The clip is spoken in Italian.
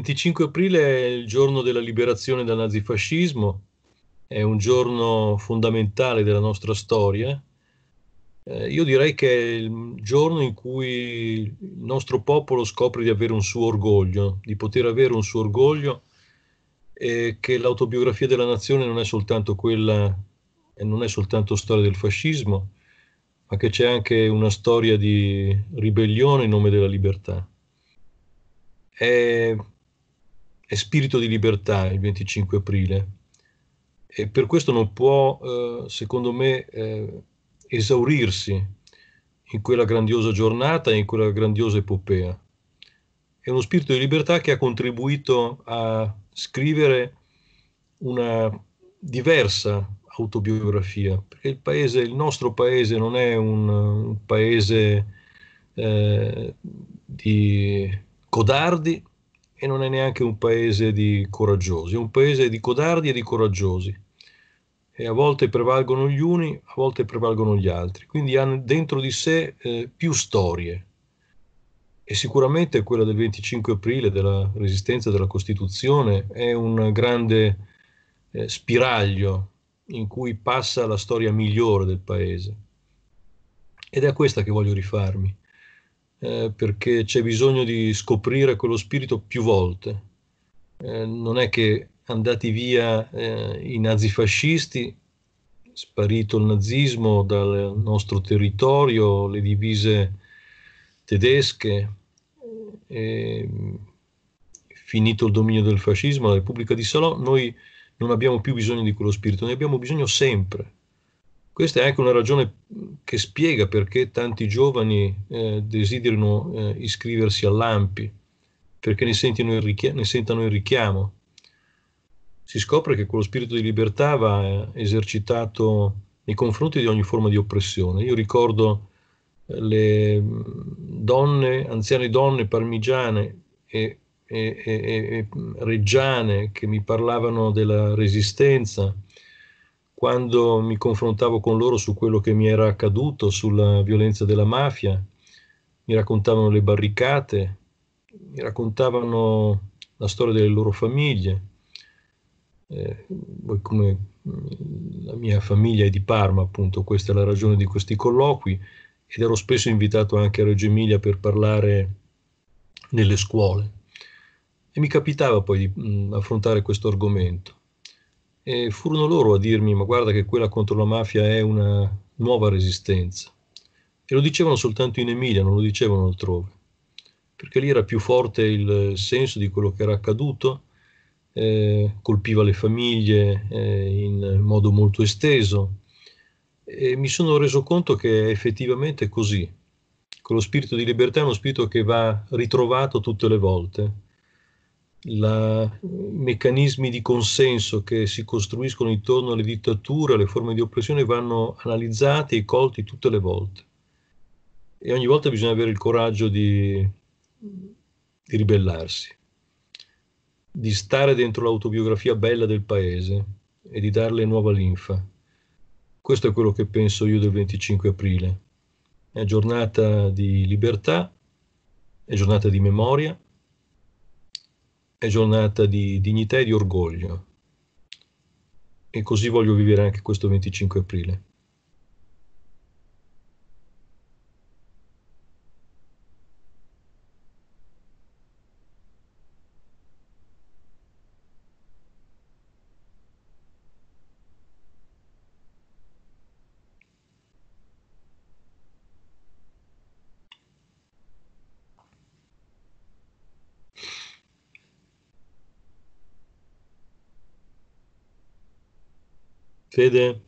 25 aprile è il giorno della liberazione dal nazifascismo, è un giorno fondamentale della nostra storia. Eh, io direi che è il giorno in cui il nostro popolo scopre di avere un suo orgoglio, di poter avere un suo orgoglio e che l'autobiografia della nazione non è soltanto quella non è soltanto storia del fascismo, ma che c'è anche una storia di ribellione in nome della libertà. È è spirito di libertà il 25 aprile e per questo non può, eh, secondo me, eh, esaurirsi in quella grandiosa giornata e in quella grandiosa epopea. È uno spirito di libertà che ha contribuito a scrivere una diversa autobiografia, perché il, paese, il nostro paese non è un, un paese eh, di codardi, e non è neanche un paese di coraggiosi, è un paese di codardi e di coraggiosi. E a volte prevalgono gli uni, a volte prevalgono gli altri. Quindi hanno dentro di sé eh, più storie. E sicuramente quella del 25 aprile, della resistenza della Costituzione, è un grande eh, spiraglio in cui passa la storia migliore del paese. Ed è a questa che voglio rifarmi eh, perché c'è bisogno di scoprire quello spirito più volte. Eh, non è che andati via eh, i nazifascisti, sparito il nazismo dal nostro territorio, le divise tedesche, eh, mm, finito il dominio del fascismo, la Repubblica di Salò, noi non abbiamo più bisogno di quello spirito, ne abbiamo bisogno sempre. Questa è anche una ragione che spiega perché tanti giovani eh, desiderano eh, iscriversi all'AMPI, perché ne, il ne sentano il richiamo. Si scopre che quello spirito di libertà va eh, esercitato nei confronti di ogni forma di oppressione. Io ricordo eh, le mm, donne, anziane donne parmigiane e, e, e, e reggiane che mi parlavano della resistenza, quando mi confrontavo con loro su quello che mi era accaduto, sulla violenza della mafia, mi raccontavano le barricate, mi raccontavano la storia delle loro famiglie. Eh, come mm, la mia famiglia è di Parma, appunto, questa è la ragione di questi colloqui ed ero spesso invitato anche a Reggio Emilia per parlare nelle scuole. E mi capitava poi di mh, mm, affrontare questo argomento eh, furono loro a dirmi ma guarda che quella contro la mafia è una nuova resistenza. E lo dicevano soltanto in Emilia, non lo dicevano altrove, perché lì era più forte il senso di quello che era accaduto, eh, colpiva le famiglie eh, in modo molto esteso e mi sono reso conto che è effettivamente così. Quello spirito di libertà è uno spirito che va ritrovato tutte le volte i meccanismi di consenso che si costruiscono intorno alle dittature, alle forme di oppressione, vanno analizzati e colti tutte le volte. E ogni volta bisogna avere il coraggio di, di ribellarsi, di stare dentro l'autobiografia bella del paese e di darle nuova linfa. Questo è quello che penso io del 25 aprile. È giornata di libertà, è giornata di memoria, è giornata di dignità e di orgoglio e così voglio vivere anche questo 25 aprile. Fede.